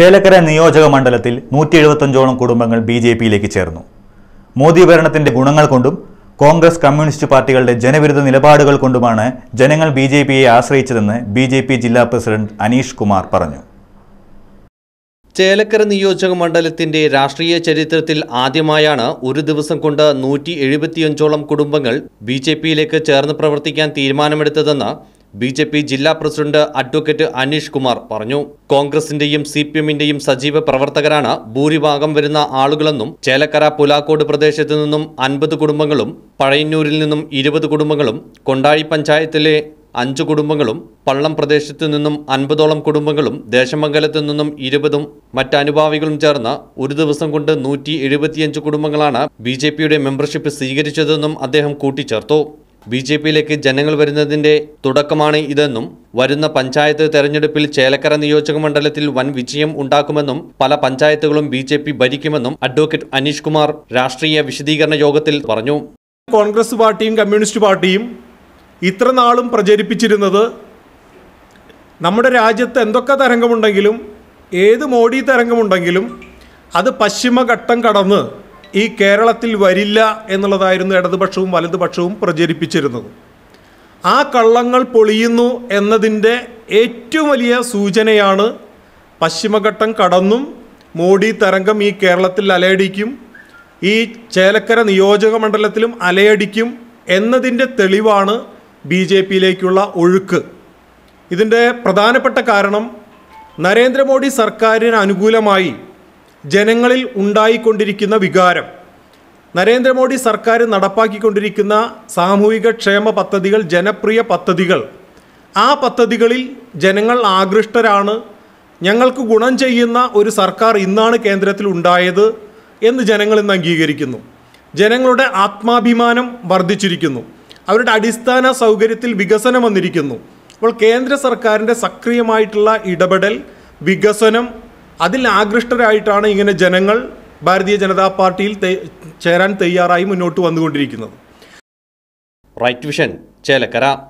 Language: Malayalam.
ചേലക്കര നിയോജക മണ്ഡലത്തിൽ നൂറ്റി എഴുപത്തഞ്ചോളം കുടുംബങ്ങൾ ബി ജെ പിയിലേക്ക് ചേർന്നു മോദി ഭരണത്തിന്റെ ഗുണങ്ങൾ കൊണ്ടും കോൺഗ്രസ് കമ്മ്യൂണിസ്റ്റ് പാർട്ടികളുടെ ജനവിരുദ്ധ നിലപാടുകൾ കൊണ്ടുമാണ് ജനങ്ങൾ ബി ജെ പിയെ ആശ്രയിച്ചതെന്ന് ബി ജെ പി ജില്ലാ പ്രസിഡന്റ് അനീഷ് കുമാർ പറഞ്ഞു ചേലക്കര നിയോജക മണ്ഡലത്തിന്റെ രാഷ്ട്രീയ ചരിത്രത്തിൽ ആദ്യമായാണ് ഒരു ദിവസം കൊണ്ട് നൂറ്റി എഴുപത്തിയഞ്ചോളം കുടുംബങ്ങൾ ബി ജെ പിയിലേക്ക് ചേർന്ന് പ്രവർത്തിക്കാൻ തീരുമാനമെടുത്തതെന്ന് ബി ജെ പി ജില്ലാ പ്രസിഡന്റ് അഡ്വക്കേറ്റ് അനീഷ് കുമാർ പറഞ്ഞു കോൺഗ്രസിന്റെയും സി പി എമ്മിന്റെയും സജീവ പ്രവർത്തകരാണ് ഭൂരിഭാഗം വരുന്ന ആളുകളെന്നും ചേലക്കര പുലാക്കോട് പ്രദേശത്തു നിന്നും അൻപത് കുടുംബങ്ങളും പഴയന്നൂരിൽ നിന്നും ഇരുപത് കുടുംബങ്ങളും കൊണ്ടാഴി പഞ്ചായത്തിലെ അഞ്ച് കുടുംബങ്ങളും പള്ളം പ്രദേശത്തു നിന്നും അൻപതോളം കുടുംബങ്ങളും ദേശമംഗലത്തു നിന്നും ഇരുപതും മറ്റനുഭാവികളും ചേർന്ന് ഒരു ദിവസം കൊണ്ട് നൂറ്റി എഴുപത്തിയഞ്ച് കുടുംബങ്ങളാണ് ബി മെമ്പർഷിപ്പ് സ്വീകരിച്ചതെന്നും അദ്ദേഹം കൂട്ടിച്ചേർത്തു ബി ജെ പിയിലേക്ക് ജനങ്ങൾ വരുന്നതിന്റെ തുടക്കമാണ് ഇതെന്നും വരുന്ന പഞ്ചായത്ത് തെരഞ്ഞെടുപ്പിൽ ചേലക്കര നിയോജക മണ്ഡലത്തിൽ വൻ വിജയം ഉണ്ടാക്കുമെന്നും പല പഞ്ചായത്തുകളും ബി ജെ പി ഭരിക്കുമെന്നും അഡ്വക്കേറ്റ് അനീഷ് കുമാർ രാഷ്ട്രീയ വിശദീകരണ യോഗത്തിൽ പറഞ്ഞു കോൺഗ്രസ് പാർട്ടിയും കമ്മ്യൂണിസ്റ്റ് പാർട്ടിയും ഇത്ര നാളും പ്രചരിപ്പിച്ചിരുന്നത് നമ്മുടെ രാജ്യത്ത് എന്തൊക്കെ തരംഗമുണ്ടെങ്കിലും ഏത് മോഡി തരംഗമുണ്ടെങ്കിലും അത് പശ്ചിമഘട്ടം കടന്ന് ഈ കേരളത്തിൽ വരില്ല എന്നുള്ളതായിരുന്നു ഇടതുപക്ഷവും വലതുപക്ഷവും പ്രചരിപ്പിച്ചിരുന്നത് ആ കള്ളങ്ങൾ പൊളിയുന്നു എന്നതിൻ്റെ ഏറ്റവും വലിയ സൂചനയാണ് പശ്ചിമഘട്ടം കടന്നും മോഡി തരംഗം ഈ കേരളത്തിൽ അലയടിക്കും ഈ ചേലക്കര നിയോജക മണ്ഡലത്തിലും അലയടിക്കും എന്നതിൻ്റെ തെളിവാണ് ബി ജെ പിയിലേക്കുള്ള ഒഴുക്ക് ഇതിൻ്റെ പ്രധാനപ്പെട്ട കാരണം നരേന്ദ്രമോദി സർക്കാരിന് അനുകൂലമായി ജനങ്ങളിൽ ഉണ്ടായിക്കൊണ്ടിരിക്കുന്ന വികാരം നരേന്ദ്രമോദി സർക്കാർ നടപ്പാക്കിക്കൊണ്ടിരിക്കുന്ന സാമൂഹിക ക്ഷേമ പദ്ധതികൾ ജനപ്രിയ പദ്ധതികൾ ആ പദ്ധതികളിൽ ജനങ്ങൾ ആകൃഷ്ടരാണ് ഞങ്ങൾക്ക് ഗുണം ചെയ്യുന്ന ഒരു സർക്കാർ ഇന്നാണ് കേന്ദ്രത്തിൽ ഉണ്ടായത് എന്ന് ജനങ്ങൾ ഇന്ന് അംഗീകരിക്കുന്നു ജനങ്ങളുടെ ആത്മാഭിമാനം വർദ്ധിച്ചിരിക്കുന്നു അവരുടെ അടിസ്ഥാന സൗകര്യത്തിൽ വികസനം വന്നിരിക്കുന്നു അപ്പോൾ കേന്ദ്ര സർക്കാരിൻ്റെ സക്രിയമായിട്ടുള്ള ഇടപെടൽ വികസനം അതിൽ ആകൃഷ്ടരായിട്ടാണ് ഇങ്ങനെ ജനങ്ങൾ ഭാരതീയ ജനതാ പാർട്ടിയിൽ ചേരാൻ തയ്യാറായി മുന്നോട്ട് വന്നുകൊണ്ടിരിക്കുന്നത് റൈറ്റ് വിഷൻ ചേലക്കര